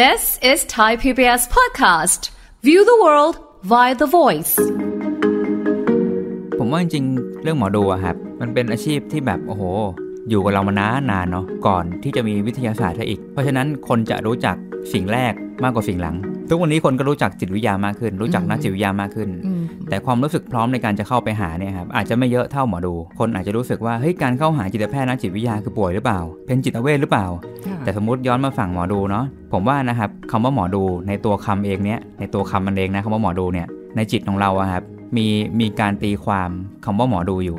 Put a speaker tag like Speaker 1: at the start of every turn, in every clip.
Speaker 1: This is Thai PBS podcast. View the world via the voice.
Speaker 2: ผมว่าจริงเรื่องหมอดูอะครับ มันเป็นอาชีพที่แบบโอ้โหอยู่กับเรามานานนานเนาะก่อนที่จะมีวิทยาศาสตร์ซะอีก เพราะฉะนั้นคนจะรู้จักสิ่งแรกมากกว่าสิ่งหลังทุกวันนี้คนก็รู้จักจิตวิทยามากขึ้นรู้จักนักจิตวิทยามากขึ้น แต่ความรู้สึกพร้อมในการจะเข้าไปหาเนี่ยครับอาจจะไม่เยอะเท่าหมอดู คนอาจจะรู้สึกว่าเฮ้ยการเข้าหาจิตแพทย์นักจิตวิทยาคือป่วยหรือเปล่า เป็นจิตเวทหรือเปล่า แต่สมมติย้อนมาฝั่งหมอดูเนาะผมว่านะครับคำว่าหมอดู ในตัวคำเองเนี้ยในตัวคำมันเองนะคำว่าหมอดูเนี่ยในจิตของเราอะครับมีมีการตีความคำว่าหมอดูอยู่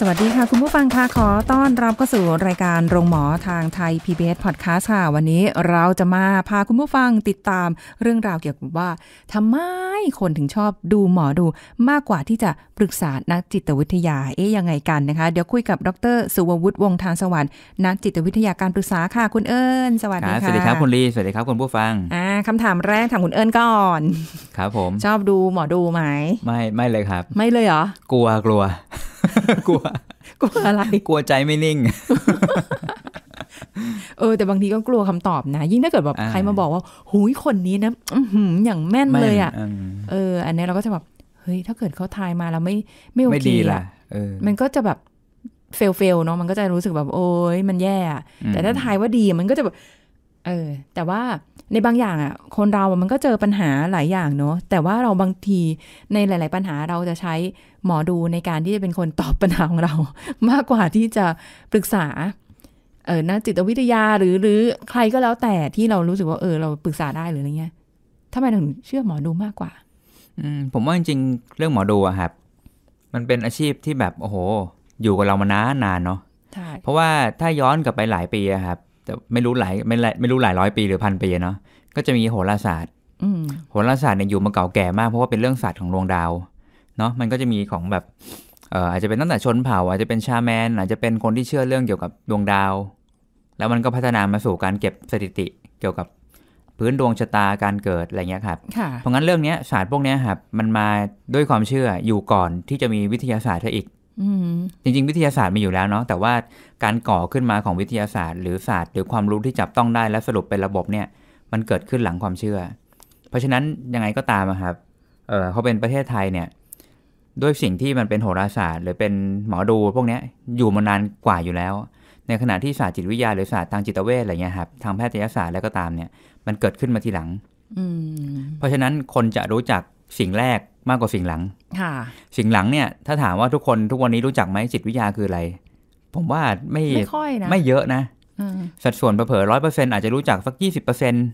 Speaker 1: สวัสดีค่ะ คุณผู้ฟังค่ะขอต้อนรับเข้าสู่รายการโรงหมอทางไทย PBS Podcast ค่ะ วันนี้เราจะมาพาคุณผู้ฟังติดตามเรื่องราวเกี่ยวกับว่าทำไมคนถึงชอบดูหมอดูมากกว่าที่จะปรึกษานักจิตวิทยาเอ๊ยยังไงกันนะคะ เดี๋ยวคุยกับดรสุวัววงทางสวรรค์นักจิตวิทยาการปรึกษาค่ะ คุณเอิญสวัสดีค่ะสวัสดีครับคุณ
Speaker 2: ลีสวัสดีครับคุณผู้ฟัง
Speaker 1: อ่าคำถามแรกถามคุณเอิญก่อน
Speaker 2: ครับผมชอบดูหมอดูไหมไม่ไม่เลยครับ ไม่เลยเหรอกลัวกลัวกลัวกลัวอะไรกลัวใจไม่นิ่ง
Speaker 1: เออแต่บางทีก็กลัวคำตอบนะ ยิ่งถ้าเกิดแบบใครมาบอกว่าหุยคนนี้นะอย่างแม่นเลยอ่ะเออ อันนี้เราก็จะแบบเฮ้ย ถ้าเกิดเขาทายมาแล้วไม่ไม่โอเคอ่ะมันก็จะแบบเฟลเฟลเนาะมันก็จะรู้สึกแบบโอ้ยมันแย่ แต่ถ้าทายว่าดีมันก็จะแบบเออแต่ว่าในบางอย่างอ่ะ คนเรามันก็เจอปัญหาหลายอย่างเนาะแต่ว่าเราบางทีในหลาย ๆ ปัญหาเราจะใช้หมอดูในการที่จะเป็นคนตอบปัญหาของเรามากกว่าที่จะปรึกษา เออนักจิตวิทยาหรือหรือใครก็แล้วแต่ที่เรารู้สึกว่าเออเราปรึกษาได้หรืออะไรเงี้ยทำไมถึงเชื่อหมอดูมากกว่า
Speaker 2: อืมผมว่าจริง ๆเรื่องหมอดูอะครับ มันเป็นอาชีพที่แบบโอ้โห อยู่กับเรามานานนานเนาะใช่เพราะว่าถ้าย้อนกลับไปหลายปีอะครับแต่ไม่รู้หลายไม่ไม่รู้หลายร้อยปีหรือพันปีเนาะก็จะมีโหราศาสตร์โหราศาสตร์เนี่ยอยู่มาเก่าแก่มาก เพราะว่าเป็นเรื่องศาสตร์ของดวงดาว เนาะมันก็จะมีของแบบอาจจะเป็นตั้งแต่ชนเผ่า อาจจะเป็นชาแมนอาจจะเป็นคนที่เชื่อเรื่องเกี่ยวกับดวงดาว แล้วมันก็พัฒนามาสู่การเก็บสถิติเกี่ยวกับพื้นดวงชะตาการเกิดอะไรเงี้ยครับเพราะงั้นเรื่องนี้ศาสตร์พวกนี้ครับมันมาด้วยความเชื่ออยู่ก่อนที่จะมีวิทยาศาสตร์ธออีกจริงๆ วิทยาศาสตร์มีอยู่แล้วเนาะแต่ว่าการก่อขึ้นมาของวิทยาศาสตร์หรือศาสตร์หรือความรู้ที่จับต้องได้และสรุปเป็นระบบเนี่ยมันเกิดขึ้นหลังความเชื่อ เพราะฉะนั้นยังไงก็ตามครับเขาเป็นประเทศไทยเนี่ยด้วยสิ่งที่มันเป็นโหราศาสตร์ หรือเป็นหมอดูพวกนี้อยู่มานานกว่าอยู่แล้ว ในขณะที่ศาสตร์จิตวิทยาหรือศาสตร์ทางจิตเวชอะไรเงี้ยครับทางแพทยศาสตร์แล้วก็ตามเนี่ยมันเกิดขึ้นมาทีหลังเพราะฉะนั้นคนจะรู้จักสิ่งแรกมากกว่าสิ่งหลังค่ะสิ่งหลังเนี่ยถ้าถามว่าทุกคนทุกวันนี้รู้จักไหมจิตวิทยาคืออะไร ผมว่าไม่ไม่ค่อยนะไม่เยอะนะสัดส่วนเผลอร้อยเปอร์เซ็นอาจจะรู้จักสักยี่สิบเปอร์เซ็นต์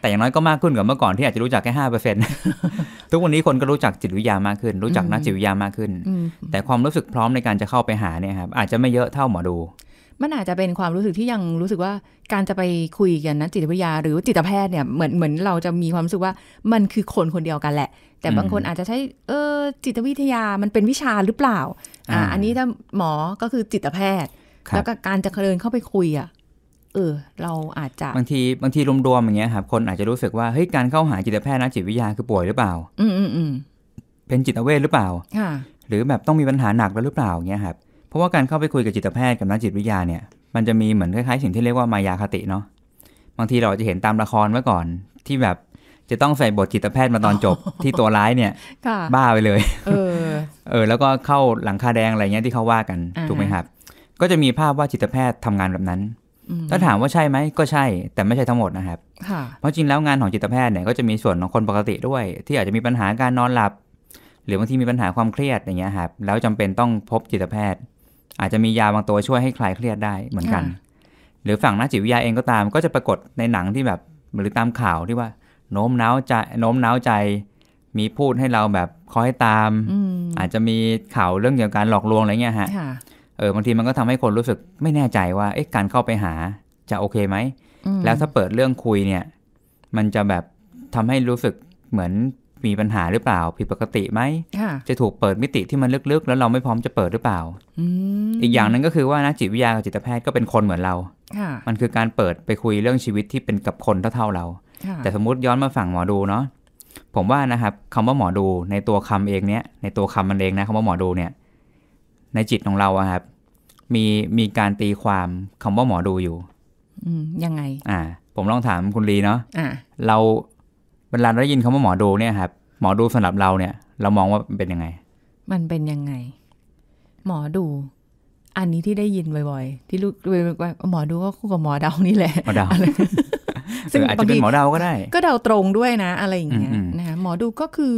Speaker 2: แต่อย่างน้อยก็มากขึ้นกว่าเมื่อก่อนที่อาจจะรู้จักแค่ห้าเปอร์เซ็นต์ทุกวันนี้คนก็รู้จักจิตวิทยามากขึ้น รู้จักนักจิตวิทยามากขึ้นแต่ความรู้สึกพร้อมในการจะเข้าไปหาเนี่ยครับอาจจะไม่เยอะเท่าหมอดู
Speaker 1: มันอาจจะเป็นความรู้สึกที่ยังรู้สึกว่าการจะไปคุยกันนะจิตวิทยาหรือจิตแพทย์เนี่ยเหมือนเหมือนเราจะมีความรู้สึกว่ามันคือคนคนเดียวกันแหละแต่บางคนอาจจะใช้ เออจิตวิทยามันเป็นวิชาหรือเปล่า อ่า อันนี้ถ้าหมอก็คือจิตแพทย์ แล้วก็การจะเคลินเข้าไปคุยอ่ะเออ เราอาจจ
Speaker 3: ะ บา
Speaker 2: งที บางทีรวมๆอย่างเงี้ยครับ คนอาจจะรู้สึกว่า เฮ้ย การเข้าหาจิตแพทย์นะจิตวิทยาคือป่วยหรือเปล่า อืม อืมอืมเป็นจิตเวทหรือเปล่า ค่ะ หรือแบบต้องมีปัญหาหนักแล้วหรือเปล่าเงี้ยครับ เพราะว่าการเข้าไปคุยกับจิตแพทย์กับนักจิตวิทยาเนี่ย มันจะมีเหมือนคล้ายๆสิ่งที่เรียกว่ามายาคติเนาะ บางทีเราจะเห็นตามละครเมื่อก่อนที่แบบจะต้องใส่บทจิตแพทย์มาตอนจบที่ตัวร้ายเนี่ยบ้าไปเลยเออเออแล้วก็เข้าหลังคาแดงอะไรเงี้ยที่เขาว่ากัน ถูกไหมครับ ก็จะมีภาพว่าจิตแพทย์ทำงานแบบนั้นถ้าถามว่าใช่ไหมก็ใช่ แต่ไม่ใช่ทั้งหมดนะครับเพราะจริงแล้วงานของจิตแพทย์เนี่ยก็จะมีส่วนของคนปกติด้วย ที่อาจจะมีปัญหาการนอนหลับ หรือบางทีมีปัญหาความเครียดอย่างเงี้ยครับ แล้วจำเป็นต้องพบจิตแพทย์ อาจจะมียาบางตัวช่วยให้คลายเครียดได้เหมือนกัน หรือฝั่งนักจิตวิทยาเองก็ตามก็จะปรากฏในหนังที่แบบหรือตามข่าวที่ว่าโน้มน้าวใจโน้มน้าวใจ มีพูดให้เราแบบคอยตามออาจจะมีข่าวเรื่องเกี่ยวกับการหลอกลวงอะไรเงี้ยฮะเออบางทีมันก็ทำให้คนรู้สึกไม่แน่ใจว่าเอ๊ะการเข้าไปหาจะโอเคไหมแล้วถ้าเปิดเรื่องคุยเนี่ย มันจะแบบทำให้รู้สึกเหมือนมีปัญหาหรือเปล่า ผิดปกติไหมจะถูกเปิดมิติที่มันลึกๆแล้วเราไม่พร้อมจะเปิดหรือเปล่าอีกอย่างนึงก็คือว่านะจิตวิทยากับจิตแพทย์ก็เป็นคนเหมือนเรา มันคือการเปิดไปคุยเรื่องชีวิตที่เป็นกับคนเท่าๆเราแต่สมมติย้อนมาฝั่งหมอดูเนาะผมว่านะครับคำว่าหมอดูในตัวคำเองเนี้ยในตัวคำมันเองนะคำว่าหมอดูเนี่ย ในจิตของเราอะครับ มีมีการตีความคำว่าหมอดูอยู่
Speaker 3: อืยังไง อ่า
Speaker 2: ผมลองถามคุณลีเนาะะเราเวลาได้ยินคำว่าหมอดูเนี่ยครับหมอดูสำหรับเราเนี่ย เรามองว่าเป็นยังไง
Speaker 1: มันเป็นยังไง หมอดู อันนี้ที่ได้ยินบ่อยๆที่ลูกว่าหมอดูก็คู่กับหมอเดานี่แหละ หมอเดา
Speaker 3: ซึ่งอาจจะเป็นหมอเดาก็ได้ ก็
Speaker 1: เดาตรงด้วยนะ อะไรอย่างเงี้ยนะหมอดูก็คือ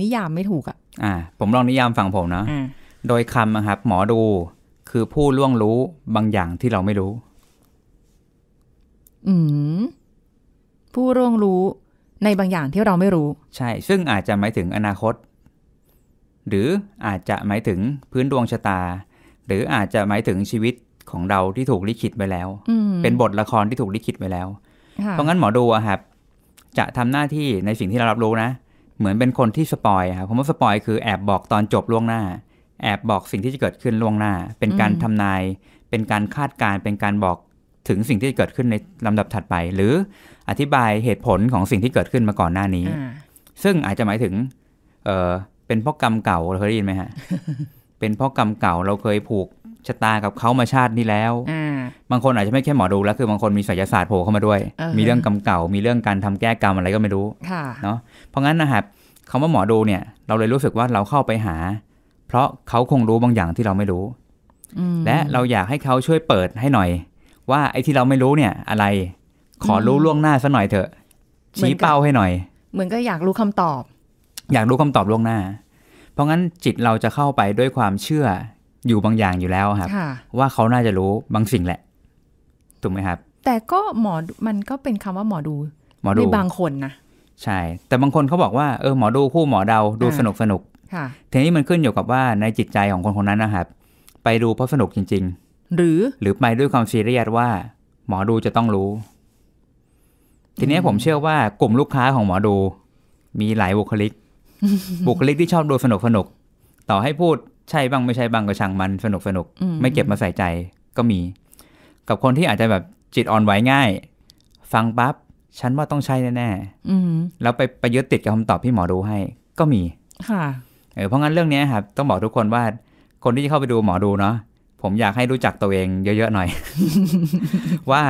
Speaker 1: นิยามไม่ถูกอ่ะ
Speaker 2: อ่าผมลองนิยามฝั่งผมนะโดยคำนะครับ หมอดู คือผู้ล่วงรู้บางอย่างที่เราไม่รู้
Speaker 1: อืมผู้ล่วงรู้ในบางอย่างที่เราไม่รู้
Speaker 2: ใช่ ซึ่งอาจจะหมายถึงอนาคต หรืออาจจะหมายถึงพื้นดวงชะตา หรืออาจจะหมายถึงชีวิตของเราที่ถูกลิขิตไปแล้วเป็นบทละครที่ถูกลิขิตไปแล้ว เพราะงั้นหมอดูอะครับ จะทำหน้าที่ในสิ่งที่เรารับรู้นะ เหมือนเป็นคนที่สปอยครับผมว่าสปอยคือแอบบอกตอนจบล่วงหน้า แอบบอกสิ่งที่จะเกิดขึ้นล่วงหน้า เป็นการทำนาย เป็นการคาดการ เป็นการบอกถึงสิ่งที่จะเกิดขึ้นในลำดับถัดไป หรืออธิบายเหตุผลของสิ่งที่เกิดขึ้นมาก่อนหน้านี้ ซึ่งอาจจะหมายถึงเออเป็นพ่อกรรมเก่าเราเคยได้ยินไหมฮะเป็นพ่อกรรมเก่าเราเคยผูกชะตากับเขามาชาตินี้แล้วบางคนอาจจะไม่แค่หมอดูแล้วคือบางคนมีศสยศาสตร์โผล่เข้ามาด้วยมีเรื่องกรรมเก่า มีเรื่องการทำแก้กรรมอะไรก็ไม่รู้เนาะเพราะงั้นนะครับคาว่าหมอดูเนี่ย เราเลยรู้สึกว่าเราเข้าไปหา เพราะเขาคงรู้บางอย่างที่เราไม่รู้และเราอยากให้เขาช่วยเปิดให้หน่อย ว่าไอ้ที่เราไม่รู้เนี่ย อะไรขอรู้ล่วงหน้าสัหน่อยเถอะชี้เป้าให้หน่อย
Speaker 1: เหมือนก็อยากรู้คำตอบ
Speaker 2: อยากรู้คำตอบล่วงหน้า เพราะงั้นจิตเราจะเข้าไปด้วยความเชื่ออยู่บางอย่างอยู่แล้วครับ ว่าเขาน่าจะรู้บางสิ่งแหละถูกไหมครับ
Speaker 1: แต่ก็หมอมันก็เป็นคำว่าหมอดูหมอดูบางคนนะ
Speaker 2: ใช่ แต่บางคนเขาบอกว่าเออหมอดูคู่หมอเดาดูสนุกสนุกทีนี้มันขึ้นอยู่กับว่าในจิตใจของคนคนนั้นนะครับ ไปดูเพราะสนุกจริง ๆ หรือหรือไปด้วยความซีเรียสว่า หมอดูจะต้องรู้ ทีนี้ผมเชื่อว่ากลุ่มลูกค้าของหมอดู มีหลายบุคลิกบุคลิกที่ชอบดูสนุกสนุกต่อให้พูดใช่บ้างไม่ใช่บ้าง ก็ช่างมันสนุกสนุกไม่เก็บมาใส่ใจก็มี กับคนที่อาจจะแบบจิตอ่อนไหวง่าย ฟังปั๊บฉันว่าต้องใช่ แน่ๆแล้วไปประยุดติดกับคำตอบที่หมอดูให้ก็มี ค่ะเออเพราะงั้นเรื่องนี้ครับ ต้องบอกทุกคนว่าคนที่จะเข้าไปดูหมอดูเนาะผมอยากให้รู้จักตัวเองเยอะๆหน่อยว่า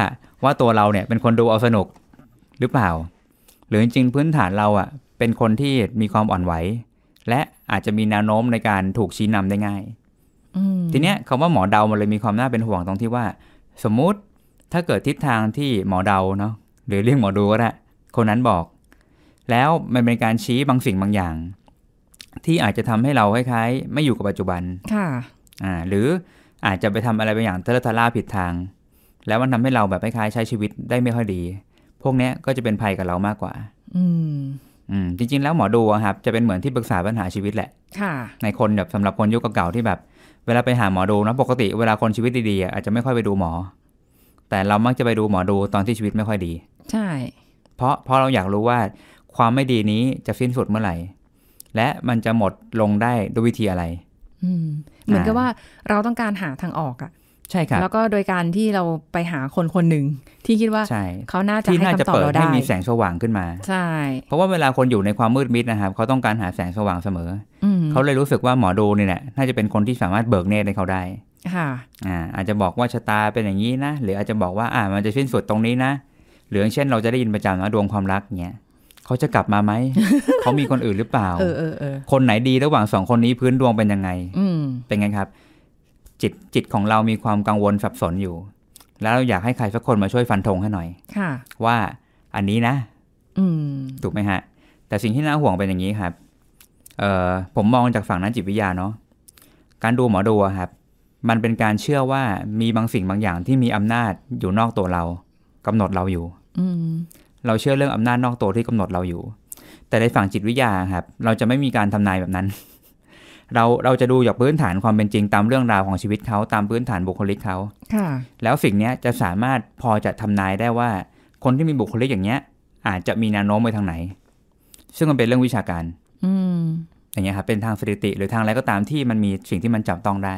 Speaker 2: ว่าตัวเราเนี่ยเป็นคนดูเอาสนุกหรือเปล่า หรือจริงๆพื้นฐานเราอะ่ะ เป็นคนที่มีความอ่อนไหวและอาจจะมีแนวโน้มในการถูกชี้นำได้ง่าย ทีเนี้ยคำว่าหมอเดามันเลยมีความน่าเป็นห่วงตรงที่ว่า สมมุติถ้าเกิดทิศทางที่หมอเดาเนาะหรือเรียกหมอดูก็ได้คนนั้นบอก แล้วมันเป็นการชี้บางสิ่งบางอย่าง ที่อาจจะทำให้เราคล้ายๆไม่อยู่กับปัจจุบันค่ะอ่า หรืออาจจะไปทำอะไรบางอย่างเทเลทาร่าผิดทาง แล้วมันทำให้เราแบบคล้ายๆใช้ชีวิตได้ไม่ค่อยดี พวกเนี้ยก็จะเป็นภัยกับเรามากกว่า อืมอืมจริงๆ แล้วหมอดูครับ จะเป็นเหมือนที่ปรึกษาปัญหาชีวิตแหละ ค่ะ ในคนแบบสำหรับคนยุคเก่าๆที่แบบ เวลาไปหาหมอดูนะปกติเวลาคนชีวิตดีๆอาจจะไม่ค่อยไปดูหมอ แต่เรามักจะไปดูหมอดูตอนที่ชีวิตไม่ค่อยดี ใช่ เพราะเพราะเราอยากรู้ว่า ความไม่ดีนี้จะสิ้นสุดเมื่อไหร่ และมันจะหมดลงได้ด้วยวิธีอะไร
Speaker 3: อืมเหมือนกั
Speaker 2: บ
Speaker 1: ว่าเราต้องการหาทางออกอะใช่ครับ แล้วก็โดยการที่เราไปหาคนคนหนึ่งที่คิดว่าเขาน่าจะให้คำตอบเราได้ให้มีแส
Speaker 2: งสว่างขึ้นมาใช่ เพราะว่าเวลาคนอยู่ในความมืดมิดนะครับเขาต้องการหาแสงสว่างเสมอเขาเลยรู้สึกว่าหมอดูนี่แหละน่าจะเป็นคนที่สามารถเบิกเนตรให้เขาได้ค่ะอ่าอาจจะบอกว่าชะตาเป็นอย่างนี้นะหรืออาจจะบอกว่าอ่ามันจะสิ้นสุดตรงนี้นะหรือเช่น เราจะได้ยินประจำว่าดวงความรักเนี้ยเขาจะกลับมาไหมเขามีคนอื่นหรือเปล่าเออเออคนไหนดีระหว่างสองคนนี้พื้นดวงเป็นยังไง อืเป็นไงครับจิตจิตของเรามีความกังวลสับสนอยู่ แล้วอยากให้ใครสักคนมาช่วยฟันธงให้หน่อยค่ะ ว่าอันนี้นะ อืม ถูกไหมฮะ แต่สิ่งที่น่าห่วงเป็นอย่างนี้ครับเออผมมองจากฝั่งนั้นจิตวิทยาเนาะการดูหมอดูครับ มันเป็นการเชื่อว่ามีบางสิ่งบางอย่างที่มีอำนาจอยู่นอกตัวเรา กำหนดเราอยู่ อืเราเชื่อเรื่องอำนาจนอกตัวที่กำหนดเราอยู่ แต่ในฝั่งจิตวิทยาครับ เราจะไม่มีการทำนายแบบนั้นเราเราจะดูจากพื้นฐานความเป็นจริง ตามเรื่องราวของชีวิตเขาตามพื้นฐานบุคลิกเขา ค่ะ แล้วสิ่งนี้จะสามารถพอจะทำนายได้ว่า คนที่มีบุคลิกอย่างเนี้ย อาจจะมีแนวโน้มไปทางไหน ซึ่งมันเป็นเรื่องวิชาการ อือย่างเงี้ยครับเป็นทางสถิติหรือทางอะไรก็ตามที่มันมีสิ่งที่มันจับต้องได้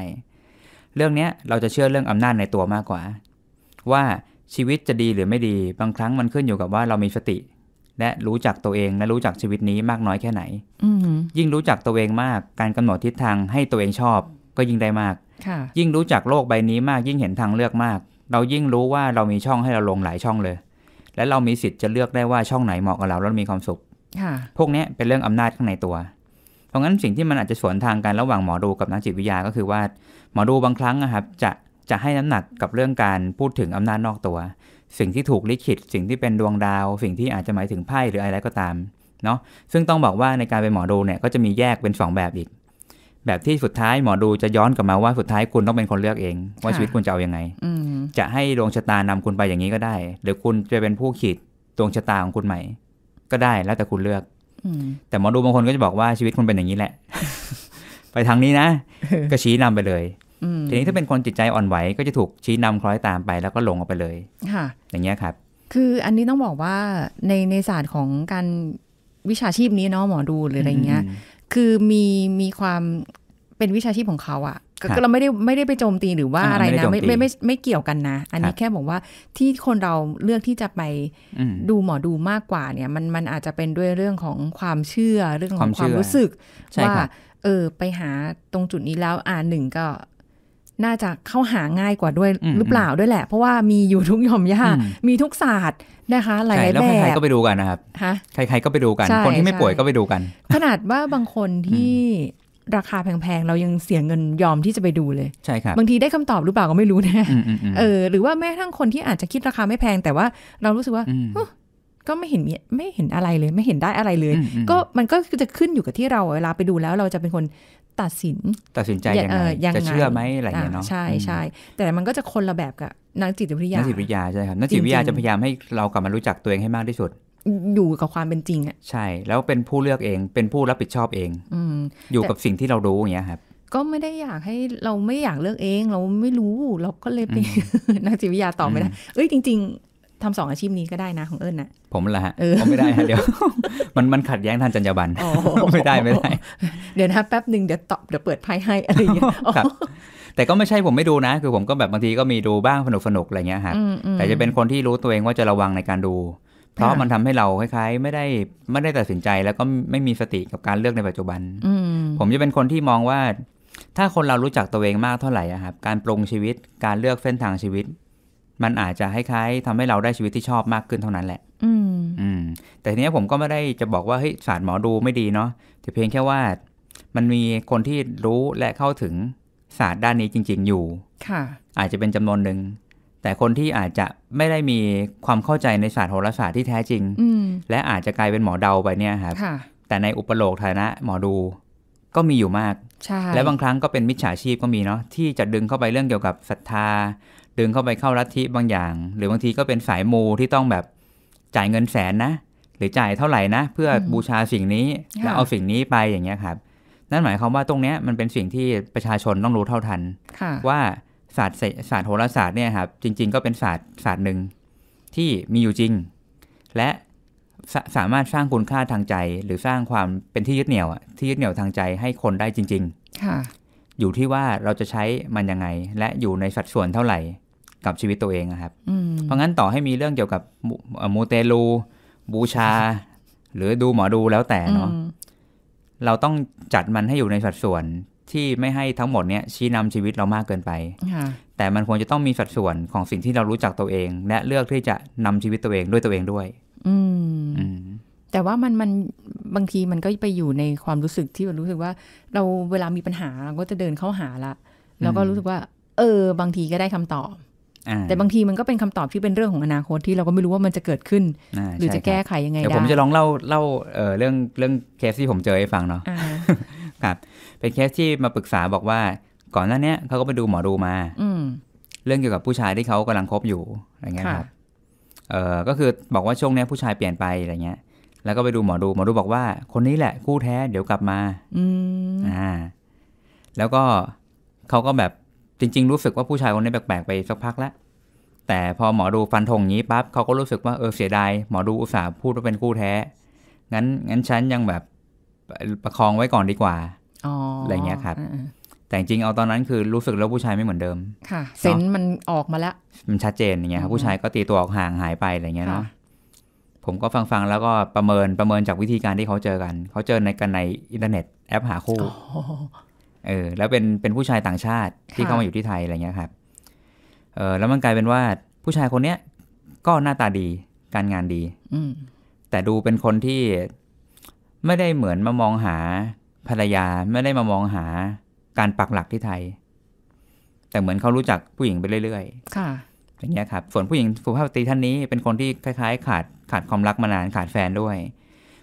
Speaker 2: เรื่องเนี้ยเราจะเชื่อเรื่องอำนาจในตัวมากกว่า ว่าชีวิตจะดีหรือไม่ดี บางครั้งมันขึ้นอยู่กับว่าเรามีสติและรู้จักตัวเองและรู้จักชีวิตนี้มากน้อยแค่ไหนยิ่งรู้จักตัวเองมากการกำหนดทิศทางให้ตัวเองชอบก็ยิ่งได้มากยิ่งรู้จักโลกใบนี้มากยิ่งเห็นทางเลือกมาก เรายิ่งรู้ว่าเรามีช่องให้เราลงหลายช่องเลย และเรามีสิทธิ์จะเลือกได้ว่าช่องไหนเหมาะกับเราแล้วมีความสุขพวกนี้เป็นเรื่องอำนาจข้างในตัวเพราะงั้นสิ่งที่มันอาจจะสวนทางกันระหว่างหมอดูกับนักจิตวิทยาก็คือว่าหมอดูบางครั้งนะครับ จะจะให้น้ำหนักกับเรื่องการพูดถึงอำนาจนอกตัว สิ่งที่ถูกลิขิต สิ่งที่เป็นดวงดาว สิ่งที่อาจจะหมายถึงไพ่หรืออะไรก็ตาม เนาะซึ่งต้องบอกว่าในการเป็นหมอดูเนี่ยก็จะมีแยกเป็น2แบบอีก แบบที่สุดท้ายหมอดูจะย้อนกลับมาว่าสุดท้ายคุณต้องเป็นคนเลือกเอง ว่าชีวิตคุณจะเอาอยัางไงจะให้ดวงชะตานำคุณไปอย่างนี้ก็ได้ หรือคุณจะเป็นผู้ขีดดวงชะตาของคุณใหม่ก็ได้แล้วแต่คุณเลือกอแต่หมอดูบางคนก็จะบอกว่าชีวิตคุณเป็นอย่างนี้แหละ ไปทางนี้นะก็ชี้นำไปเลยทีนี้ถ้าเป็นคนจิตใจอ่อนไหว ก็จะถูกชี้นำคล้อยตามไปแล้วก็หลงออกไปเลยค่ะ อย่างเงี้ยครับ
Speaker 1: คืออันนี้ต้องบอกว่า ในในศาสตร์ของการวิชาชีพนี้เนาะหมอดูหรืออะไรเงี้ยคือมีมีความเป็นวิชาชีพของเขาอะ่ะก็เราไม่ได้ไม่ได้ไปโจมตีหรือว่าอะไรนะไม่ไม่ไม่ไม่เกี่ยวกันนะ อันนี้แค่บอกว่าที่คนเราเลือกที่จะไปดูหมอดูมากกว่าเนี่ยมันมันอาจจะเป็นด้วยเรื่องของความเชื่อเรื่องของความรู้สึกว่าเออไปหาตรงจุดนี้แล้วอ่าหนึ่งก็น่าจะเข้าหาง่ายกว่าด้วยหรือเปล่าด้วยแหละ เพราะว่ามีอยู่ทุกย่อมย่ามีทุกศาสตร์นะคะ หลายแบบใครๆก็ไ
Speaker 2: ปดูกันนะครับใคร ๆ ก็ไปดูกัน คนที่ไม่ป่วยก็ไปดูกัน
Speaker 1: ขนาดว่าบางคนที่ราคาแพงๆเรายังเสียเงินยอมที่จะไปด
Speaker 3: ูเลยใช่ครับบางที
Speaker 1: ได้คำตอบหรือเปล่าก็ไม่รู้นะ เออหรือว่าแม้ทั้งคนที่อาจจะคิดราคาไม่แพง แต่ว่าเรารู้สึกว่าก็ไม่เห็นไม่เห็นอะไรเลย ไม่เห็นได้อะไรเลย ก็มันก็จะขึ้นอยู่กับที่เราเวลาไปดูแล้วเราจะเป็นคนตัดสิน
Speaker 2: ตัดสินใจยังไงจะเชื่อไหมอะไรเงี้ยเนาะใช่ใช่
Speaker 1: แต่มันก็จะคนละแบบกับนักจิตวิทยานักจิต
Speaker 2: วิทยาใช่ครับนักจิตวิทยาจะพยายามให้เรากลับมารู้จักตัวเองให้มากที่สุดอยู่กับความเป็นจริงอ่ะใช่แล้วเป็นผู้เลือกเอง เป็นผู้รับผิดชอบเอง
Speaker 1: ออยู่กับสิ่
Speaker 2: งที่เรารู้อย่างเงี้ยครับ
Speaker 1: ก็ไม่ได้อยากให้เราไม่อยากเลือกเอง เราไม่รู้เราก็เลยไปนักจิตวิทยาตอบไม่ได้เอ้ยจริงทำสองอาชีพนี้ก็ได้นะของเอิญนะผ
Speaker 2: มละฮะผมไม่ได้ฮะเดี๋ยวมันมันขัดแย้งทางจรรยาบรรณไม่ได้ไม่ได้
Speaker 1: เดี๋ยวนะแป๊บหนึ่งเดี๋ยวตอบเดี๋ยวเปิดไพ่ให้อะไรเงี้ย
Speaker 2: แต่ก็ไม่ใช่ผมไม่ดูนะ คือผมก็แบบบางทีก็มีดูบ้างสนุกสนุกอะไรเงี้ยฮะแต่จะเป็นคนที่รู้ตัวเองว่าจะระวังในการดูเพราะมันทำให้เราคล้ายๆ ไม่ได้ไม่ได้ตัดสินใจแล้วก็ไม่มีสติกับการเลือกในปัจจุบันผมจะเป็นคนที่มองว่า ถ้าคนเรารู้จักตัวเองมากเท่าไหร่ครับการปรุงชีวิตการเลือกเส้นทาง ชีวิตมันอาจจะคล้ายๆทำให้เราได้ชีวิตที่ชอบมากขึ้นเท่านั้นแหละ อืม อืม แต่ทีนี้ผมก็ไม่ได้จะบอกว่าเฮ้ยศาสตร์หมอดูไม่ดีเนาะแต่เพียงแค่ว่า มันมีคนที่รู้และเข้าถึงศาสตร์ด้านนี้จริง ๆ อยู่ ค่ะ อาจจะเป็นจำนวนหนึ่งแต่คนที่อาจจะไม่ได้มีความเข้าใจในศาสตร์โหราศาสตร์ที่แท้จริงและอาจจะกลายเป็นหมอเดาไปเนี่ยครับ แต่ในอุปโลกฐานะ หมอดู ก็มีอยู่มากและบางครั้งก็เป็นมิจฉาชีพก็มีเนาะที่จะดึงเข้าไปเรื่องเกี่ยวกับศรัทธาดึงเข้าไปเข้ารัฐทิบางอย่าง หรือบางทีก็เป็นสายมูที่ต้องแบบจ่ายเงินแสนนะหรือจ่ายเท่าไหร่นะเพื่อบูชาสิ่งนี้แล้วเอาสิ่งนี้ไปอย่างเงี้ยครับนั่นหมายความว่าตรงเนี้ย มันเป็นสิ่งที่ประชาชนต้องรู้เท่าทันว่าศาสตร์ศาสตร์โหราศาสตร์เนี่ยครับจริง ๆ ก็เป็นศาสตร์ศาสตร์หนึ่งที่มีอยู่จริง และสสามารถสร้างคุณค่าทางใจ หรือสร้างความเป็นที่ยึดเหนี่ยวที่ยึดเหนี่ยวทางใจให้คนได้จริงๆค่ะอยู่ที่ว่าเราจะใช้มันยังไงและอยู่ในสัดส่วนเท่าไหร่กับชีวิตตัวเองนะครับ เพราะงั้นต่อให้มีเรื่องเกี่ยวกับมูเตลู บูชา หรือดูหมอดูแล้วแต่เนาะ เราต้องจัดมันให้อยู่ในสัดส่วนที่ไม่ให้ทั้งหมดเนี้ยชี้นำชีวิตเรามากเกินไปแต่มันควรจะต้องมีสัดส่วนของสิ่งที่เรารู้จักตัวเอง และเลือกที่จะนำชีวิตตัวเองด้วยตัวเองด้วย
Speaker 1: แต่ว่ามันมันบางทีมันก็ไปอยู่ในความรู้สึกที่มันรู้สึกว่า เราเวลามีปัญหาาก็จะเดินเข้าหาละ แล้วก็รู้สึกว่า เออ บางทีก็ได้คำตอบแต่บางทีมันก็เป็นคำตอบที่เป็นเรื่องของอนาคตที่เราก็ไม่รู้ว่ามันจะเกิดขึ้น
Speaker 2: หรือจะแก้ไขยังไงได้เดี๋ยวผมจะลองเล่าเล่าเรื่องเรื่องเคสที่ผมเจอให้ฟังเนาะครับ เป็นเคสที่มาปรึกษาบอกว่า ก่อนหน้านี้เขาก็ไปดูหมอดูมาอเรื่องเกี่ยวกับผู้ชายที่เขากำลังคบอยู่อะไรเงี้ยครับเออก็คือบอกว่าช่วงนี้ผู้ชายเปลี่ยนไปอะไรเงี้ยแล้วก็ไปดูหมอดูหมอดูบอกว่าคนนี้แหละ คู่แท้ เดี๋ยวกลับมา
Speaker 4: อืมอ
Speaker 2: ่า แล้วก็เขาก็แบบจริงๆรู้สึกว่าผู้ชายคนนี้แปลกๆไปสักพักแล้วแต่พอหมอดูฟันธงนี้ปั๊บเขาก็รู้สึกว่าเออเสียดายหมอดูอุตส่าห์พูดว่าเป็นคู่แท้งั้นงั้นฉันยังแบบประคองไว้ก่อนดีกว่าอะไรเงี้ยครับ แต่จริงเอาตอนนั้นคือรู้สึกแล้วผู้ชายไม่เหมือนเดิม
Speaker 1: ค่ะเซนมันออกมาแล้ว
Speaker 2: มันชัดเจนอย่างเงี้ยครับผู้ชายก็ตีตัวออกห่างหายไปอะไรเงี้ยเนาะผมก็ฟังฟังแล้วก็ประเมินประเมินจากวิธีการที่เขาเจอกันเขาเจอในกันในอินเทอร์เน็ตแอป หาคู่เออแล้วเป็นเป็นผู้ชายต่างชาติที่เข้ามาอยู่ที่ไทยอะไรเงี้ยครับ เออแล้วมันกลายเป็นว่าผู้ชายคนเนี้ยก็หน้าตาดีการงานดีอืแต่ดูเป็นคนที่ไม่ได้เหมือนมามองหาภรรยา ไม่ได้มามองหาการปักหลักที่ไทย แต่เหมือนเขารู้จักผู้หญิงไปเรื่อยๆค่ะอย่างเงี้ยครับส่วนผู้หญิงสุภาพสตรีท่านนี้ เป็นคนที่คล้ายๆ ขาดขาดความรักมานาน ขาดแฟนด้วย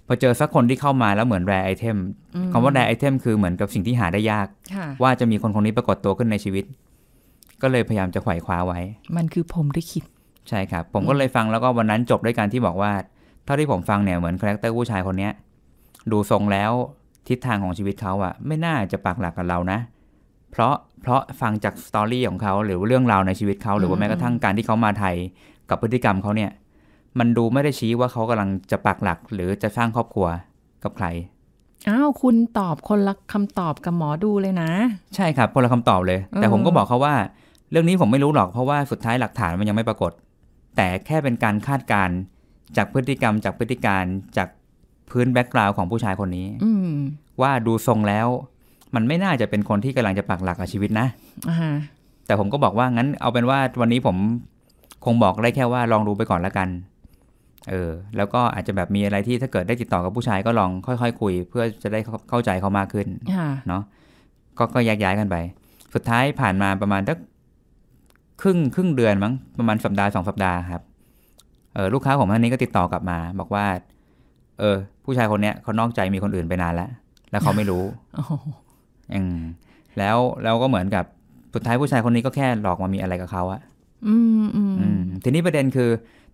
Speaker 2: พอเจอสักคนที่เข้ามาแล้วเหมือนแรไอเทมคำว่าแรไอเทมคือเหมือนกับสิ่งที่หาได้ยาก ว่าจะมีคนคนนี้ปรากฏตัวขึ้นในชีวิต ก็เลยพยายามจะไขว่คว้าไว้
Speaker 1: มันคือผมได้คิด
Speaker 2: ใช่ครับผมก็เลยฟังแล้วก็วันนั้นจบด้วยการที่บอกว่าเท่าที่ผมฟังเนี่ยเหมือนคาแรคเตอร์ผู้ชายคนเนี้ย ดูทรงแล้วทิศทางของชีวิตเขาอะไม่น่าจะปากหลักกับเรานะ เพราะเพราะฟังจากสตอรี่ของเขาหรือเรื่องราวในชีวิตเขาหรือว่าแม้กระทั่งการที่เขามาไทยกับพฤติกรรมเขาเนี่ยมันดูไม่ได้ชี้ว่าเขากำลังจะปักหลัก หรือจะสร้างครอบครัวกับใคร
Speaker 1: อ้าว คุณตอบคนละคำตอบกับหมอดูเลยนะ ใช่ค
Speaker 2: รับคนละคำตอบเลย แต่ผมก็บอกเขาว่าเรื่องนี้ผมไม่รู้หรอกเพราะว่าสุดท้ายหลักฐานมันยังไม่ปรากฏ แต่แค่เป็นการคาดการ จากพฤติกรรมจากพฤติการจากพื้นแบ็กกราวของผู้ชายคนนี้ อืว่าดูทรงแล้ว มันไม่น่าจะเป็นคนที่กำลังจะปักหลักกับชีวิตนะอแต่ผมก็บอกว่างั้น เอาเป็นว่าวันนี้ผมคงบอกได้แค่ว่าลองดูไปก่อนละกันเออ แล้วก็อาจจะแบบมีอะไรที่ถ้าเกิดได้ติดต่อกับผู้ชายก็ลองค่อยๆคุยเพื่อจะได้เข้าใจเขามากขึ้นเนาะก็ก็แยกย้ายกันไปสุดท้ายผ่านมาประมาณสักครึ่งครึ่งเดือนมั้งประมาณสัปดาห์สองสัปดาห์ครับเออลูกค้าของท่านนี้ก็ติดต่อกลับมา บอกว่า เออ ผู้ชายคนเนี้ยเขานอกใจมีคนอื่นไปนานแล้วแล้วเขาไม่รู้อืมแล้วเราก็เหมือนกับสุดท้ายผู้ชายคนนี้ก็แค่หลอกมามีอะไรกับเขาอะ
Speaker 3: อืมอืม
Speaker 2: ทีนี้ประเด็นคือ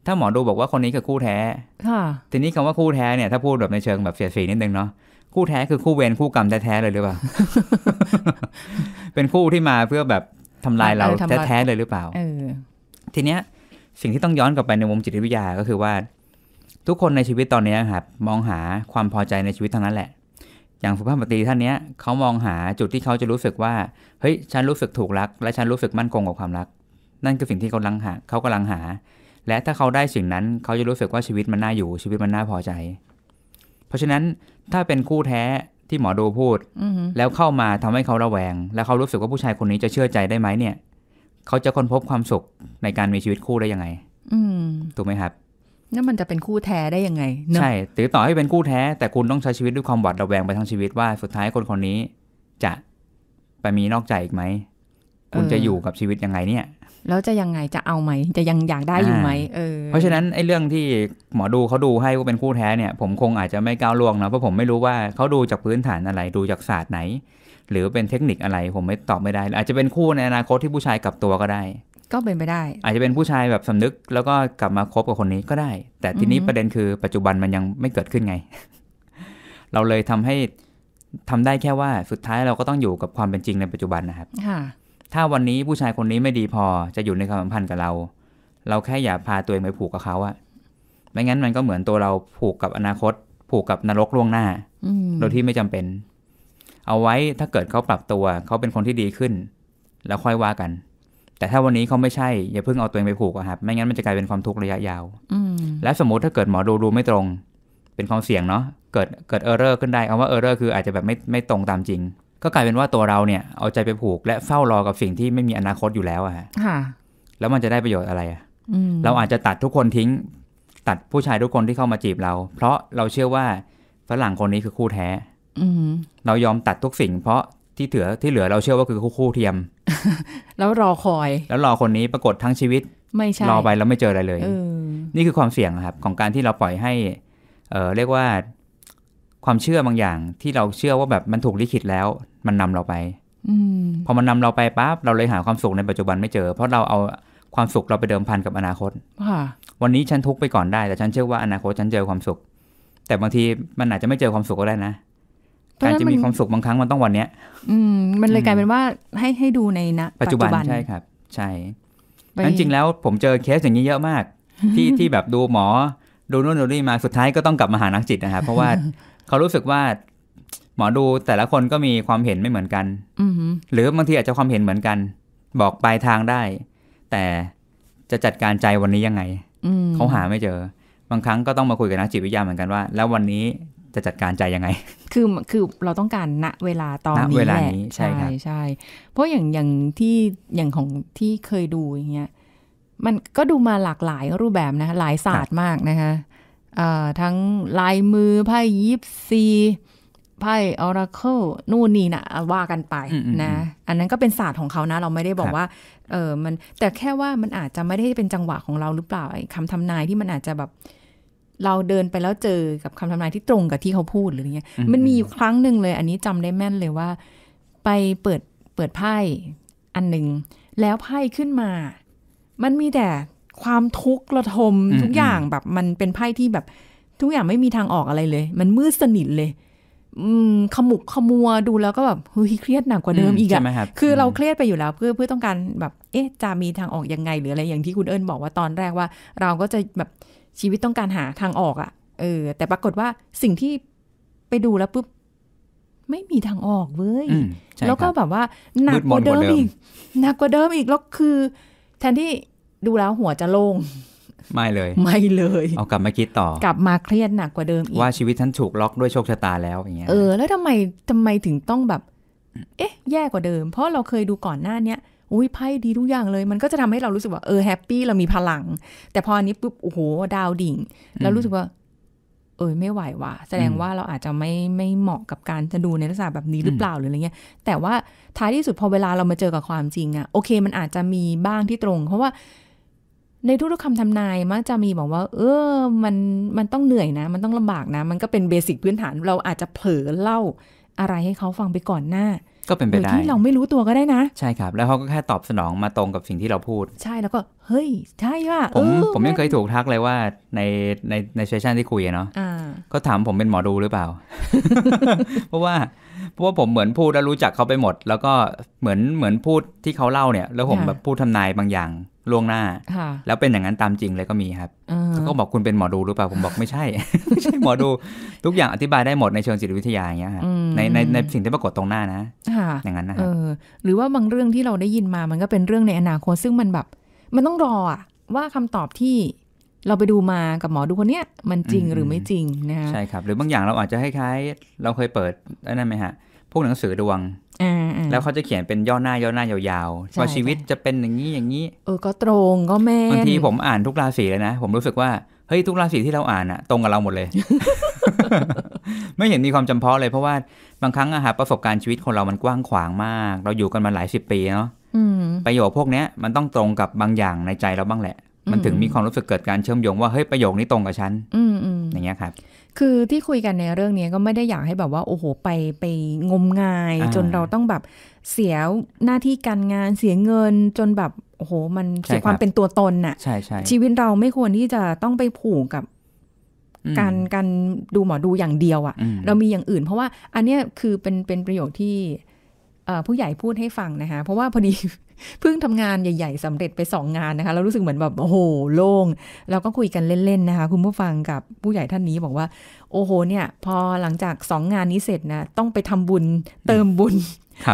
Speaker 2: ถ้าหมอดูบอกว่าคนนี้คือคู่แท้ ค่ะ ทีนี้คำว่าคู่แท้เนี่ยถ้าพูดแบบในเชิงแบบเสียดสีนิดนึงเนาะ คู่แท้คือคู่เวรคู่กรรมแท้ๆเลยหรือเปล่า เป็นคู่ที่มาเพื่อแบบทำลายเราแท้ๆเลยหรือเปล่าออทีเนี้ยสิ่งที่ต้องย้อนกลับไปในวงจิตวิทยาก็คือว่า ทุกคนในชีวิตตอนนี้ครับมองหาความพอใจในชีวิตทั้งนั้นแหละ อย่างสุภาพบตรีท่านเนี้ยเขามองหาจุดที่เขาจะรู้สึกว่าเฮ้ยฉันรู้สึกถูกรัก และฉันรู้สึกมั่นคงกับความรัก นั่นคือสิ่งที่เขาลังหาเขากำลังหาและถ้าเขาได้สิ่งนั้น เขาจะรู้สึกว่าชีวิตมันน่าอยู่ชีวิตมันน่าพอใจ เพราะฉะนั้นถ้าเป็นคู่แท้ที่หมอดูพูดแล้วเข้ามาทำให้เขาระแวง แล้วเขารู้สึกว่าผู้ชายคนนี้จะเชื่อใจได้ไหมเนี่ย เขาจะค้นพบความสุขในการมีชีวิตคู่ได้ยังไง
Speaker 1: อื
Speaker 4: ถ
Speaker 2: ูกไหมครับ
Speaker 1: นั่นมันจะเป็นคู่แท้ได้ยังไงใช่
Speaker 2: ถือต่อให้เป็นคู่แท้ แต่คุณต้องใช้ชีวิตด้วยความหวาดระแวงไปทั้งชีวิตว่าสุดท้ายคนคนนี้ จะไปมีนอกใจอีกไหมคุณจะอยู่กับชีวิตยังไงเนี่ย
Speaker 1: แล้วจะยังไงจะเอาไหม จะยังอยากได้อยู่ไหมเออเพรา
Speaker 2: ะฉะนั้นไอ้เรื่องที่หมอดูเขาดูให้ว่าเป็นคู่แท้เนี่ยผมคงอาจจะไม่ก้าวล่วงนะเพราะผมไม่รู้ว่าเขาดูจากพื้นฐานอะไรดูจากศาสตร์ไหน หรือเป็นเทคนิคอะไร ผมไม่ตอบไม่ได้ อาจจะเป็นคู่ในอนาคตที่ผู้ชายกลับตัวก็ได้ ก็เป็นไปได้ อาจจะเป็นผู้ชายแบบสำนึก แล้วก็กลับมาคบกับคนนี้ก็ได้ แต่ทีนี้ประเด็นคือปัจจุบันมันยังไม่เกิดขึ้นไง เราเลยทำให้ทำได้แค่ว่าสุดท้ายเราก็ต้องอยู่กับความเป็นจริงในปัจจุบันนะครับค่ะถ้าวันนี้ผู้ชายคนนี้ไม่ดีพอจะอยู่ในความสัมพันธ์กับเรา เราแค่อย่าพาตัวเองไปผูกกับเขาอะไม่งั้นมันก็เหมือนตัวเราผูกกับอนาคตผูกกับนรกล่วงหน้าโดยที่ไม่จำเป็น เอาไว้ถ้าเกิดเขาปรับตัว เขาเป็นคนที่ดีขึ้น แล้วค่อยว่ากัน แต่ถ้าวันนี้เขาไม่ใช่อย่าเพิ่งเอาตัวเองไปผูกอะครับไม่งั้นมันจะกลายเป็นความทุกข์ระยะยาวและสมมติถ้าเกิดหมอดูดูไม่ตรง เป็นความเสี่ยงเนาะเกิดเกิดเออร์เรอร์ขึ้นได้เอาว่าเออร์เรอร์คืออาจจะแบบไม่ไม่ตรงตามจริงก็กลายเป็นว่าตัวเราเนี่ยเอาใจไปผูกและเฝ้ารอกับสิ่งที่ไม่มีอนาคตอยู่แล้วอะฮะแล้วมันจะได้ประโยชน์อะไรอะเราอาจจะตัดทุกคนทิ้ง ตัดผู้ชายทุกคนที่เข้ามาจีบเรา เพราะเราเชื่อว่าฝรั่งคนนี้คือคู่แท้เรายอมตัดทุกสิ่งเพราะที่เหลือที่เหลือเราเชื่อว่าคือคู่คู่เทียม
Speaker 1: แล้วรอคอย
Speaker 2: แล้วรอคนนี้ปรากฏทั้งชีวิต ไม่ใช่ รอไปแล้วไม่เจออะไรเลยนี่คือความเสี่ยงครับ ของการที่เราปล่อยให้เเรียกว่าความเชื่อบางอย่างที่เราเชื่อว่าแบบมันถูกลิขิตแล้วมันนำเราไป
Speaker 3: อพอ
Speaker 2: มันนำเราไปปั๊บเราเลยหาความสุขในปัจจุบันไม่เจอ เพราะเราเอาความสุขเราไปเดิมพันกับอนาคตวันนี้ฉันทุกไปก่อนได้แต่ฉันเชื่อว่าอนาคตฉันเจอความสุข แต่บางทีมันอาจจะไม่เจอความสุขก็ได้นะ การจะมีความสุขบางครั้งมันต้องวันเนี้ย
Speaker 1: อืมมันเลยกลายเป็นว่าให้ให้ดูในนะปัจจุบันใช่ครับ ใช่นั้นจริ
Speaker 2: งแล้วผมเจอเคสอย่างนี้เยอะมาก ที่ที่แบบดูหมอดูนู่นดูนี่มาสุดท้ายก็ต้องกลับมาหานักจิตนะครับเพราะว่าเขารู้สึกว่าหมอดูแต่ละคนก็มีความเห็นไม่เหมือนกันหรือบางทีอาจจะความเห็นเหมือนกัน บอกปลายทางได้ แต่จะจัดการใจวันนี้ยังไงเขาหาไม่เจอ บางครั้งก็ต้องมาคุยกับนักจิตวิทยาเหมือนกันว่า แล้ววันนี้จะจัดการใจยังไง
Speaker 1: คือคือเราต้องการณเวลาตอนนี้แหละใช่ใช่ใช่เพราะอย่างอย่างที่อย่างของที่เคยดูอย่างเงี้ยมันก็ดูมาหลากหลาย รูปแบบนะคะหลายศาสตร์มากนะคะทั้งลายมือไพ่ยิปซี ไพ่ออราเคิลนู่นนี่นะว่ากันไปนะ อันนั้นก็เป็นศาสตร์ของเขานะ เราไม่ได้บอกว่า เออมัน แต่แค่ว่ามันอาจจะไม่ได้เป็นจังหวะของเราหรือเปล่าคำทำนายที่มันอาจจะแบบ เราเดินไปแล้วเจอกับคำทำนายที่ตรงกับที่เขาพูดหรือเงี้ยมันมีอยู่ครั้งหนึ่งเลย อันนี้จำได้แม่นเลยว่า ไปเปิดเปิดไพ่อันหนึ่งแล้วไพ่ขึ้นมา มันมีแต่ความทุกข์ระทมทุกอย่างแบบ มันเป็นไพ่ที่แบบ ทุกอย่างไม่มีทางออกอะไรเลย มันมืดสนิทเลย อืม ขมุกขมัวดูแล้วก็แบบเฮ้ยเครียดหนักกว่าเดิมอีกอะคือเราเครียดไปอยู่แล้ว เพื่อเพื่อต้องการแบบ เอ๊ะจะมีทางออกยังไง หรืออะไรอย่างที่คุณเอิญบอกว่าตอนแรกว่า เราก็จะแบบชีวิตต้องการหาทางออกอะเออ แต่ปรากฏว่าสิ่งที่ไปดูแล้วปุ๊บไม่มีทางออกเว้ยแล้วก็แบบว่า หนักกว่าเดิมอีกหนักกว่าเดิมอีกแล้วคือ แทนที่ดูแล้วหัวจะโล่ง
Speaker 2: ไม่เลย ไม่เลย เอากลับมาคิดต่อ ก
Speaker 1: ลับมาเครียดหนักกว่าเดิมอีกว่า
Speaker 2: ชีวิตฉันถูกล็อกด้วยโชคชะตาแล้ว อย่างเงี้ยเอ
Speaker 1: อแล้วทำไมทำไมถึงต้องแบบ เอ๊ะ แย่กว่าเดิม เพราะเราเคยดูก่อนหน้าเนี้ยอุ้ยไพ่ดีทุกอย่างเลย มันก็จะทำให้เรารู้สึกว่า เออแฮปปี้เรามีพลัง แต่พออันนี้ปุ๊บโอ้โหดาวดิ่ง แล้วรู้สึกว่า เออไม่ไหวว่ะ แสดงว่าเราอาจจะไม่ไม่เหมาะกับการจะดูในลักษณะแบบนี้หรือเปล่าหรืออะไรเงี้ย แต่ว่าท้ายที่สุดพอเวลาเรามาเจอกับความจริงอะโอเคมันอาจจะมีบ้างที่ตรง เพราะว่าในทุกๆคำทำนายมักจะมีบอกว่า เออมันมันต้องเหนื่อยนะ มันต้องลำบากนะ มันก็เป็นเบสิกพื้นฐาน เราอาจจะเผลอเล่าอะไรให้เขาฟังไปก่อนหน้า
Speaker 2: ก็เป็นไปได้ที่เร
Speaker 1: าไม่รู้ตัวก็ได้นะ
Speaker 2: ใช่ครับ แล้วเขาก็แค่ตอบสนองมาตรงกับสิ่งที่เราพูด
Speaker 1: ใช่แล้วก็ เฮ้ยใช่ว่าผม
Speaker 2: ผมยังเคยถูกทักเลยว่าในในในเซสชันที่คุยเนาะก็ถามผมเป็นหมอดูหรือเปล่าเพราะว่าเพราะว่าผมเหมือนพูดแล้วรู้จักเขาไปหมด แล้วก็เหมือนเหมือนพูดที่เขาเล่าเนี่ย แล้วผมแบบพูดทำนายบางอย่างล่วงหน้า แล้วเป็นอย่างนั้นตามจริงเลยก็มีครับเขาก็บอกคุณเป็นหมอดูหรือเปล่าผมบอกไม่ใช่ไม่ใช่หมอดูทุกอย่างอธิบายได้หมดในเชิงจิตวิทยาอย่างเงี้ยครับในในในสิ่งที่ปรากฏตรงหน้านะ
Speaker 1: อย่างนั้นนะครับหรือว่าบางเรื่องที่เราได้ยินมามันก็เป็นเรื่องในอนาคตซึ่งมันแบบ มันต้องรออะว่าคำตอบที่เราไปดูมากับหมอดูคนเนี้ยมันจริงหรือไม่จริงนะคะใช่ค
Speaker 2: รับ หรือบางอย่างเราอาจจะคล้ายๆเราเคยเปิดนั่นไหมฮะพวกหนังสือดวงแล้วเขาจะเขียนเป็นย่อหน้าย่อหน้ายาวๆว่าชีวิตจะเป็นอย่างนี้อย่างนี้
Speaker 1: เออก็ตรงก็แม่บางทีผ
Speaker 2: มอ่านทุกราศีเลยนะ ผมรู้สึกว่า เฮ้ยทุกราศีที่เราอ่านอะตรงกับเราหมดเลย ไม่เห็นมีความจำเพาะเลยเพราะว่าบางครั้งอะฮะประสบการณ์ชีวิตคนเรามันกว้างขวางมาก เราอยู่กันมาหลายสิบปีเนาะประโยคพวกเนี้ย มันต้องตรงกับบางอย่างในใจเราบ้างแหละ มันถึงมีความรู้สึกเกิดการเชื่อมโยงว่าเฮ้ยประโยคนี้ตรงกับฉันอย่างเงี้ยครับ
Speaker 1: คือที่คุยกันในเรื่องนี้ก็ไม่ได้อยากให้แบบว่า โอ้โหไปไปงมงาย จนเราต้องแบบเสียหน้าที่การงานเสียเงิน จนแบบโอ้โหมันเสียความเป็นตัวตนน่ะใช่ใช่ชีวิตเราไม่ควรที่จะต้องไปผูกกับการการดูหมอดูอย่างเดียวอะ่ะ เรามีอย่างอื่น เพราะว่า อันเนี้ยคือเป็นเป็นประโยคที่ผู้ใหญ่พูดให้ฟังนะคะเพราะว่าพอดีเพิ่งทำงานใหญ่ ๆ สำเร็จไป 2 งานนะคะเรารู้สึกเหมือนแบบโอ้โหโล่งเราก็คุยกันเล่นๆนะคะ คุณผู้ฟังกับผู้ใหญ่ท่านนี้บอกว่าโอ้โหเนี่ย พอหลังจาก 2 งานนี้เสร็จนะต้องไปทำบุญเติมบุญ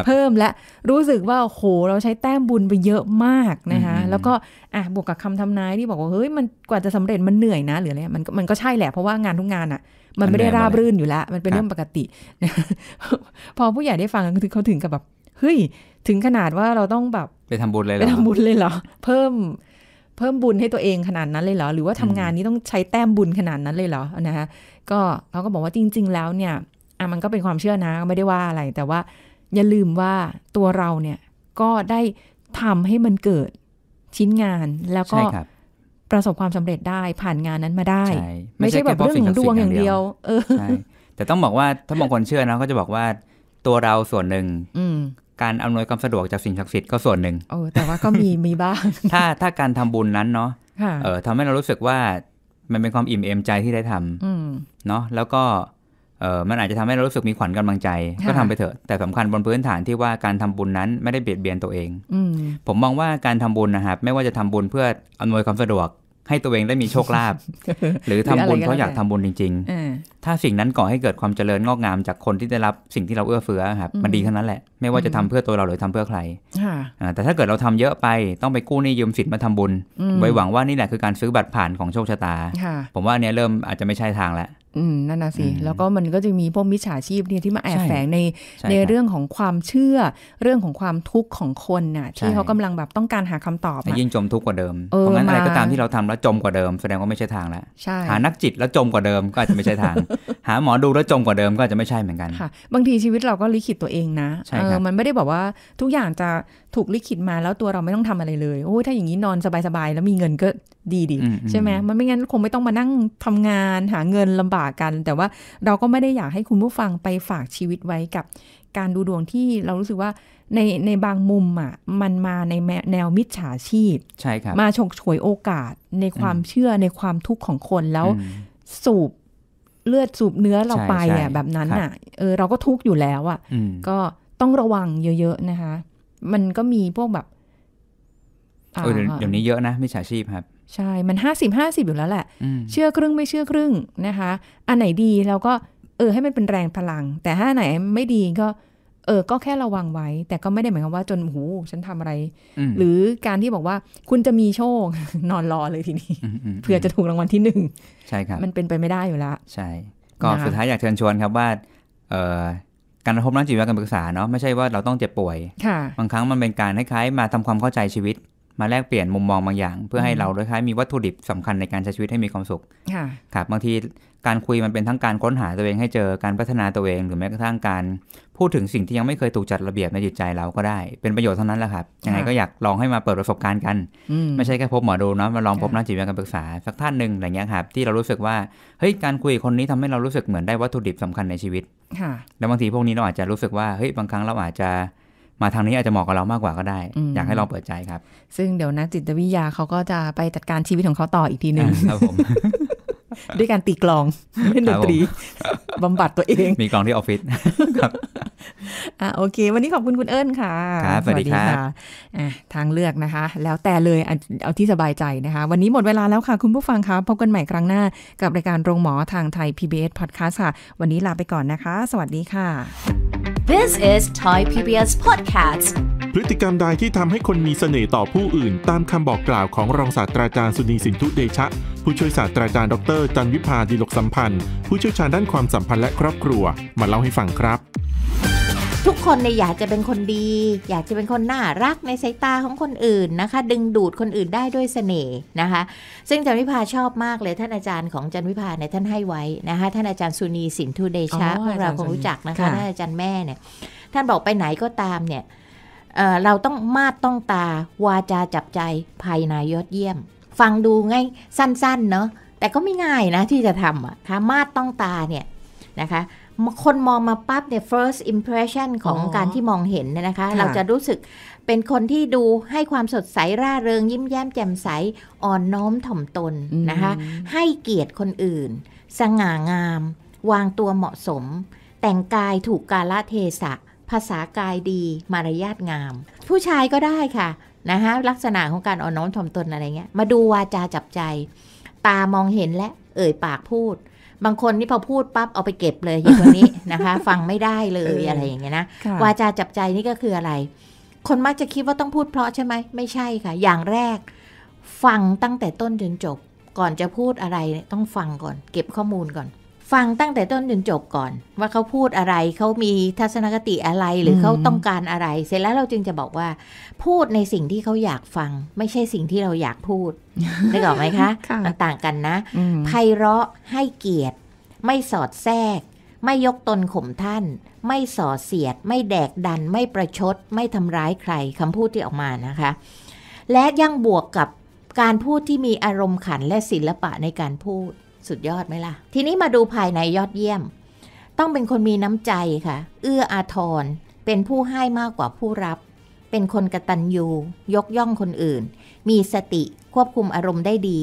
Speaker 1: เพิ่มและรู้สึกว่าโห เราใช้แต้มบุญไปเยอะมากนะคะ แล้วก็อ่ะบวกกับคำทำนายที่บอกว่าเฮ้ยมันกว่าจะสำเร็จ มันเหนื่อยนะหรืออะไรมันมันก็ใช่แหละเพราะว่างานทุกงานอ่ะมันไม่ได้ราบรื่นอยู่แล้ว มันเป็นเรื่องปกติพอผู้ใหญ่ได้ฟังคือเขาถึงกับแบบเฮ้ยถึงขนาดว่าเราต้องแบบ
Speaker 2: ไปทำบุญเลยเหรอไปทำบุญเลยเหรอ
Speaker 1: เพิ่ม เพิ่มบุญให้ตัวเองขนาดนั้นเลยเหรอ หรือว่าทำงานนี้ต้องใช้แต้มบุญขนาดนั้นเลยเหรอนะคะก็เขาก็บอกว่าจริง ๆ แล้วเนี่ย อ่ะมันก็เป็นความเชื่อนะไม่ได้ว่าอะไรแต่ว่า อย่าลืมว่าตัวเราเนี่ยก็ได้ทำให้มันเกิดชิ้นงานแล้วก็ประสบความสำเร็จได้ผ่านงานนั้นมาได้ ไม่ใช่แบบเรื่องของดวงอย่างเดียว เออ
Speaker 2: แต่ต้องบอกว่าถ้าบางคนเชื่อนะ ก็จะบอกว่าตัวเราส่วนหนึ่งการอำนวยความสะดวกจากสิ่งศักดิ์สิทธิ์ก็ส่วนหนึ่ง
Speaker 1: โอ้แต่ว่าก็มีมีบ้าง
Speaker 2: ถ้าถ้าการทำบุญนั้นเนาะเออทำให้เรารู้สึกว่า มันเป็นความอิ่มเอมใจที่ได้ทำเนาะแล้วก็เออมันอาจจะทำให้เรารู้สึกมีขวัญกำลังใจ ก็ทำไปเถอะแต่สำคัญบนพื้นฐานที่ว่าการทำบุญนั้นไม่ได้เบียดเบียนตัวเองอผมมองว่าการทำบุญนะครับไม่ว่าจะทำบุญเพื่ออำนวยความสะดวกให้ตัวเองได้มีโชคลาภ
Speaker 3: หรือทำบุญเพราะอยากทำบุญจริงๆ
Speaker 2: ถ้าสิ่งนั้นก่อให้เกิดความเจริญงอกงาม จากคนที่ได้รับสิ่งที่เราเอื้อเฟื้อครับมันดีแค่นั้นแหละ ไม่ว่าจะทำเพื่อตัวเราหรือทำเพื่อใคร แต่ถ้าเกิดเราทำเยอะไปต้องไปกู้หนี้ยืมสินมาทำบุญ ไว้หวังว่านี่แหละคือการซื้อบัตรผ่านของโชคชะตา ผมว่าอันนี้เริ่มอาจจะไม่ใช่ทางแล้ว
Speaker 1: อืมนั่นน่ะสิแล้วก็มันก็จะมีพวกมิจฉาชีพเนี่ยที่มาแอบแฝงในในเรื่องของความเชื่อ เรื่องของความทุกข์ของคนน่ะที่เขากำลังแบบต้องการหาคำตอบย
Speaker 2: ิ่งจมทุกข์กว่าเดิมเพราะงั้นอะไรก็ตามที่เราทำแล้วจมกว่าเดิมแสดงว่าไม่ใช่ทางแล้วหานักจิตแล้วจมกว่าเดิมก็อาจจะไม่ใช่ทาง หาหมอดูแล้วจมกว่าเดิมก็อาจจะไม่ใช่เหมือนกัน
Speaker 1: ค่ะ บางทีชีวิตเราก็ลิขิตตัวเองนะเออมันไม่ได้บอกว่าทุกอย่างจะถูกลิขิตมาแล้วตัวเราไม่ต้องทำอะไรเลย โอ้ยถ้าอย่างนี้นอนสบายๆ แล้วมีเงินก็ดีดี ใช่ไหมมันไม่งั้นคงไม่ต้องมานั่งทำงานหาเงินลำบากกัน แต่ว่าเราก็ไม่ได้อยากให้คุณผู้ฟังไปฝากชีวิตไว้กับการดูดวงที่เรารู้สึกว่า ในในบางมุมอ่ะมันมาในแนวมิจฉาชีพใช่ครับมาฉกฉวยโอกาสในความเชื่อในความทุกข์ของคนแล้วสูบเลือดสูบเนื้อเราไปอ่ะแบบนั้นอ่ะเออเราก็ทุกข์อยู่แล้วอ่ะก็ต้องระวังเยอะ ๆ นะคะมันก็มีพวกแบบเดี๋ยวนี้เย
Speaker 2: อะนะมิจฉาชีพครับ
Speaker 1: ใช่ มันห้าสิบห้าสิบอยู่แล้วแหละ เชื่อครึ่งไม่เชื่อครึ่งนะคะ อันไหนดีเราก็ เออ ให้มันเป็นแรงพลัง แต่ถ้าไหนไม่ดีก็เออ ก็แค่ระวังไว้ แต่ก็ไม่ได้หมายความว่าจนหูฉันทำอะไร หรือการที่บอกว่าคุณจะมีโชคนอนรอเลยทีนี้เพื่อจะถูกรางวัลที่หนึ่ง ใช่ครับ มันเป็นไปไม่ได้อยู่แล้ว ใช่ก็สุดท้าย
Speaker 2: อยากเชิญชวนครับว่าการพบนักจิตวิทยาการปรึกษาเนาะไม่ใช่ว่าเราต้องเจ็บป่วย บางครั้งมันเป็นการคล้ายๆมาทำความเข้าใจชีวิตมาแลกเปลี่ยนมุมมองบางอย่าง เพื่อให้เราด้ายมีวัตถุดิบสำคัญในการใช้ชีวิตให้มีความสุขครับบางทีการคุยมันเป็นทั้งการค้นหาตัวเอง ให้เจอการพัฒนาตัวเอง หรือแม้กระทั่งการ พูดถึงสิ่งที่ยังไม่เคยถูกจัดระเบียบในจิตใจเราก็ได้เป็นประโยชน์เท่านั้นแหละครับยังไงก็อยากลองให้มาเปิดประสบการณ์กันไม่ใช่แค่พบหมอดูนะมาลองพบนักจิตวิทยาการปรึกษาสักท่านหนึ่งอะไรเงี้ยครับที่เรารู้สึกว่าเฮ้ยการคุยคนนี้ทำให้เรารู้สึกเหมือนได้วัตถุดิบสำคัญในชีวิตแล้วบางทีพวกนี้เราอาจจะรู้สึกว่าเฮ้ยบางครั้งเราอาจจะมาทางนี้อาจจะเหมาะกับเรามากกว่าก็ได้ อยากให้ลองเปิดใจครับ
Speaker 1: ซึ่งเดี๋ยวนักจิตวิทยาเขาก็จะไปจัดการชีวิตของเขาต่ออีกทีหนึ่งครับผม ด้วยการตีกลองเล่นดนตรีบำบัดตัวเอง มีกลองที่ออฟฟิศครับอ่าโอเค วันนี้ขอบคุณคุณเอิญค่ะครับสวัสดีค่ะ ทางเลือกนะคะ แล้วแต่เลยเอาที่สบายใจนะคะ วันนี้หมดเวลาแล้วค่ะคุณผู้ฟังครับพบกันใหม่ครั้งหน้ากับรายการโรงหมอทางไทย PBS Podcast ค่ะ วันนี้ลาไปก่อนนะคะ สวัสดี
Speaker 5: ค่ะ This is Thai PBS Podcast พฤติกรรมใดที่ทำให้
Speaker 2: คนมีเสน่ห์ต่อผู้อื่น ตามคำบอกกล่าวของรองศาสตราจารย์สุนีสินทุเดชะ ผู้ช่วยศาส
Speaker 5: ตราจารย์ดรจันวิพาดีลกสัมพันธ์ ผู้เชี่ยวชาญด้านความสัมพันธ์และครอบครัว มาเล่าให้ฟังครับทุกคนเนี่ยอยากจะเป็นคนดี อยากจะเป็นคนน่ารักในสายตาของคนอื่นนะคะ ดึงดูดคนอื่นได้ด้วยเสน่ห์นะคะ ซึ่งจันวิพาชอบมากเลยท่านอาจารย์ของจันวิพาเนี่ยท่านให้ไว้นะคะท่านอาจารย์สุนีสินทุเดชะพวกเราคงรู้จักนะคะท่านอาจารย์แม่เนี่ย ท่านบอกไปไหนก็ตามเนี่ยเราต้องมาดต้องตา วาจาจับใจภายในยอดเยี่ยม ฟังดูง่ายสั้นๆเนาะแต่ก็ไม่ง่ายนะที่จะทำอะค่ะมาดต้องตาเนี่ยนะคะคนมองมาปั๊บเนี่ย first impression ของการที่มองเห็นเนี่ยนะคะ เราจะรู้สึกเป็นคนที่ดูให้ความสดใส ร่าเริงยิ้มแย้มแจ่มใสอ่อนน้อมถ่อมตนนะคะ ให้เกียรติคนอื่น สง่างาม วางตัวเหมาะสม แต่งกายถูกกาลเทศะ ภาษากายดี มารยาทงาม ผู้ชายก็ได้ค่ะ นะคะลักษณะของการอ่อนน้อมถ่อมตนอะไรเงี้ย มาดูวาจาจับใจ ตามองเห็นและเอ่ยปากพูดบางคนนี่พอพูดปั๊บเอาไปเก็บเลยอย่างนี้นะคะ ฟังไม่ได้เลยอะไรอย่างเงี้ยนะวาจาจับใจนี่ก็คืออะไร คนมักจะคิดว่าต้องพูดเพราะใช่ไหมไม่ใช่ค่ะ อย่างแรกฟังตั้งแต่ต้นจนจบก่อนจะพูดอะไร ต้องฟังก่อน เก็บข้อมูลก่อนฟังตั้งแต่ต้นจนจบก่อนว่าเขาพูดอะไร เขามีทัศนคติอะไรหรือเขาต้องการอะไร เสร็จแล้วเราจึงจะบอกว่าพูดในสิ่งที่เขาอยากฟัง ไม่ใช่สิ่งที่เราอยากพูดได้บอกไหมคะมันต่างกันนะไพเราะให้เกียรติ ไม่สอดแทรก ไม่ยกตนข่มท่าน ไม่ส่อเสียด ไม่แดกดัน ไม่ประชด ไม่ทำร้ายใครคำพูดที่ออกมานะคะ และยังบวกกับการพูดที่มีอารมณ์ขันและศิลปะในการพูดสุดยอดไหมล่ะ ทีนี้มาดูภายในยอดเยี่ยม ต้องเป็นคนมีน้ำใจค่ะ เอื้ออาทรเป็นผู้ให้มากกว่าผู้รับ เป็นคนกระตันยูยกย่องคนอื่น มีสติควบคุมอารมณ์ได้ดี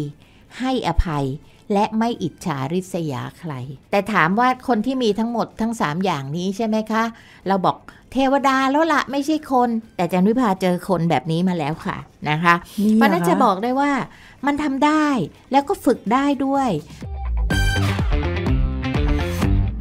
Speaker 5: ให้อภัยและไม่อิจฉาริษยาใคร แต่ถามว่าคนที่มีทั้งหมดทั้ง3อย่างนี้ใช่ไหมคะ เราบอกเทวดาแล้วละไม่ใช่คน แต่อาจารย์วิภาเจอคนแบบนี้มาแล้วค่ะนะคะ เพราะนั้นจะบอกได้ว่ามันทำได้แล้วก็ฝึกได้ด้วย